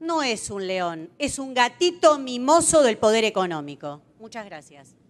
no es un león, es un gatito mimoso del poder económico. Muchas gracias.